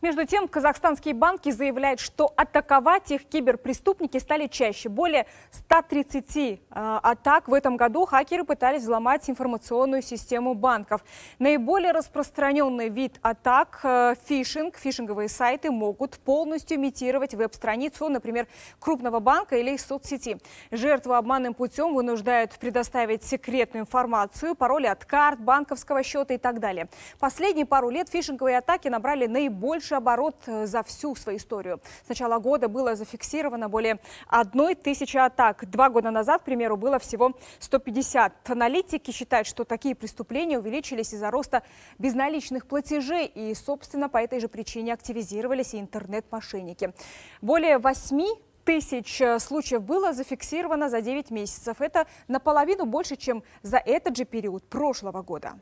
Между тем, казахстанские банки заявляют, что атаковать их киберпреступники стали чаще. Более 130 э, атак в этом году хакеры пытались взломать информационную систему банков. Наиболее распространенный вид атак э, – фишинг. Фишинговые сайты могут полностью имитировать веб-страницу, например, крупного банка или соцсети. Жертву обманным путем вынуждают предоставить секретную информацию, пароли от карт, банковского счета и так далее. Последние пару лет фишинговые атаки набрали наибольшее лучший оборот э, за всю свою историю. С начала года было зафиксировано более одной тысячи атак. Два года назад, к примеру, было всего 150. Аналитики считают, что такие преступления увеличились из-за роста безналичных платежей. И, собственно, по этой же причине активизировались и интернет-мошенники. Более 8 тысяч э, случаев было зафиксировано за 9 месяцев. Это наполовину больше, чем за этот же период прошлого года.